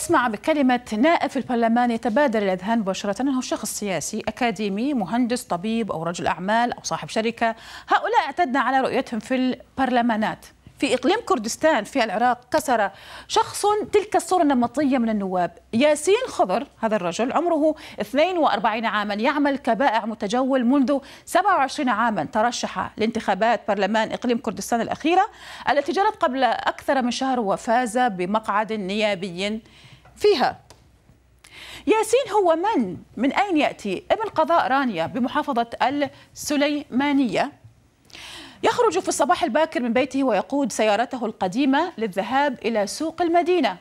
نسمع بكلمة نائب في البرلمان يتبادر الأذهان مباشرة أنه شخص سياسي أكاديمي مهندس طبيب أو رجل أعمال أو صاحب شركة هؤلاء اعتدنا على رؤيتهم في البرلمانات في إقليم كردستان في العراق كسر شخص تلك الصورة النمطية من النواب ياسين خضر هذا الرجل عمره 42 عاما يعمل كبائع متجول منذ 27 عاما ترشح لانتخابات برلمان إقليم كردستان الأخيرة التي جرت قبل أكثر من شهر وفاز بمقعد نيابي فيها ياسين هو من؟ من أين يأتي؟ ابن قضاء رانيا بمحافظة السليمانية يخرج في الصباح الباكر من بيته ويقود سيارته القديمة للذهاب إلى سوق المدينة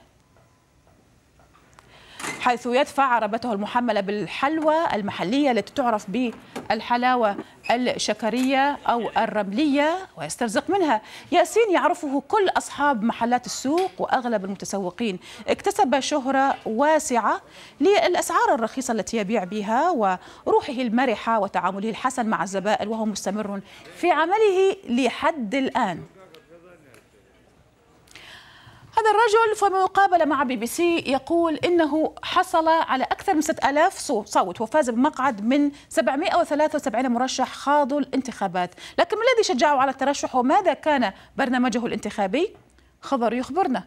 حيث يدفع عربته المحملة بالحلوى المحلية التي تعرف بالحلاوة الشكرية أو الرملية ويسترزق منها ياسين يعرفه كل أصحاب محلات السوق وأغلب المتسوقين اكتسب شهرة واسعة للأسعار الرخيصة التي يبيع بها وروحه المرحة وتعامله الحسن مع الزبائن وهو مستمر في عمله لحد الآن هذا الرجل في مقابله مع بي بي سي يقول انه حصل على اكثر من 6000 صوت وفاز بمقعد من 773 مرشح خاضوا الانتخابات، لكن ما الذي شجعه على الترشح وماذا كان برنامجه الانتخابي؟ خبر يخبرنا.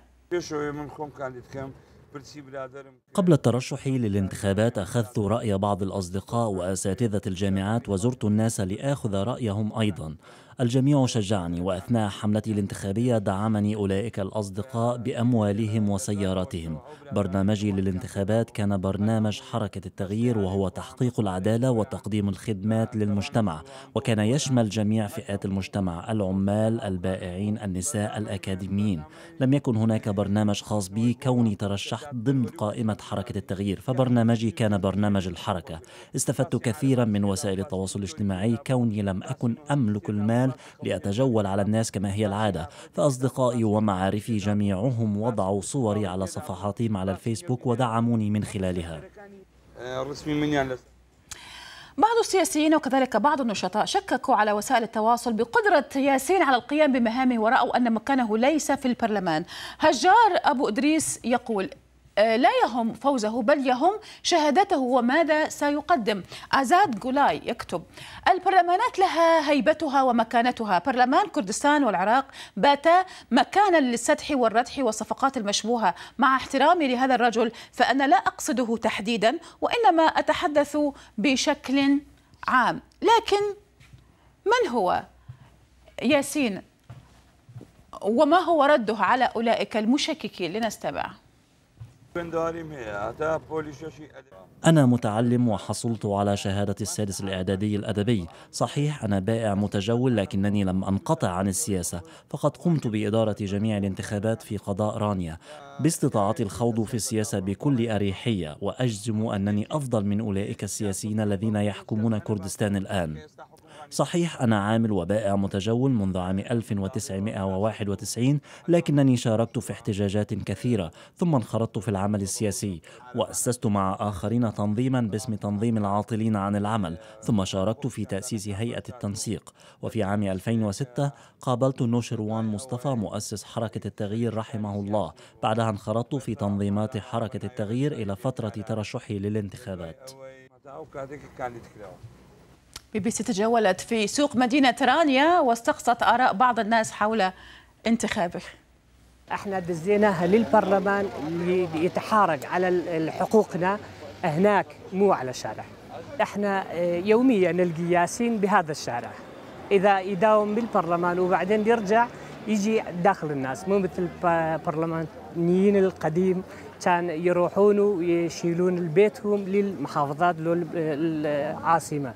قبل الترشح للانتخابات أخذت رأي بعض الأصدقاء وأساتذة الجامعات وزرت الناس لآخذ رأيهم أيضا الجميع شجعني وأثناء حملتي الانتخابية دعمني أولئك الأصدقاء بأموالهم وسياراتهم برنامجي للانتخابات كان برنامج حركة التغيير وهو تحقيق العدالة وتقديم الخدمات للمجتمع وكان يشمل جميع فئات المجتمع العمال البائعين النساء الأكاديميين لم يكن هناك برنامج خاص بي كوني ترشحت ضمن قائمة حركة التغيير فبرنامجي كان برنامج الحركة استفدت كثيرا من وسائل التواصل الاجتماعي كوني لم أكن أملك المال لأتجول على الناس كما هي العادة فأصدقائي ومعارفي جميعهم وضعوا صوري على صفحاتهم على الفيسبوك ودعموني من خلالها بعض السياسيين وكذلك بعض النشطاء شككوا على وسائل التواصل بقدرة ياسين على القيام بمهامه ورأوا أن مكانه ليس في البرلمان هجار أبو إدريس يقول آه، لا يهم فوزه بل يهم شهادته وماذا سيقدم أزاد جولاي يكتب البرلمانات لها هيبتها ومكانتها برلمان كردستان والعراق بات مكانا للسدح والردح والصفقات المشبوهة مع احترامي لهذا الرجل فأنا لا أقصده تحديدا وإنما أتحدث بشكل عام لكن من هو ياسين وما هو رده على أولئك المشككين لنستمع أنا متعلم وحصلت على شهادة السادس الإعدادي الأدبي صحيح أنا بائع متجول لكنني لم أنقطع عن السياسة فقد قمت بإدارة جميع الانتخابات في قضاء رانيا باستطاعتي الخوض في السياسة بكل أريحية وأجزم أنني أفضل من أولئك السياسيين الذين يحكمون كردستان الآن صحيح أنا عامل وبائع متجول منذ عام 1991 لكنني شاركت في احتجاجات كثيرة ثم انخرطت في العمل السياسي وأسست مع آخرين تنظيما باسم تنظيم العاطلين عن العمل ثم شاركت في تأسيس هيئة التنسيق وفي عام 2006 قابلت نوشروان مصطفى مؤسس حركة التغيير رحمه الله بعدها انخرطت في تنظيمات حركة التغيير إلى فترة ترشحي للانتخابات بي بي سي تجولت في سوق مدينة رانيا واستقصت آراء بعض الناس حول انتخابه احنا دزيناها للبرلمان اللي على حقوقنا هناك مو على الشارع احنا آه، يوميا نلقي ياسين بهذا الشارع اذا يداوم بالبرلمان وبعدين يرجع يجي داخل الناس مو مثل البرلمانيين القديم كان يروحون ويشيلون البيتهم للمحافظات العاصمة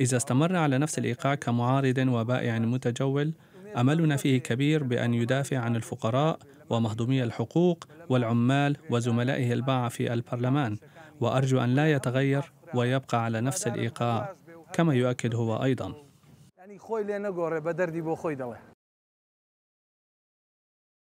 إذا استمر على نفس الإيقاع كمعارض وبائع متجول أملنا فيه كبير بأن يدافع عن الفقراء ومهضومي الحقوق والعمال وزملائه الباعة في البرلمان وأرجو أن لا يتغير ويبقى على نفس الإيقاع كما يؤكد هو أيضا يعني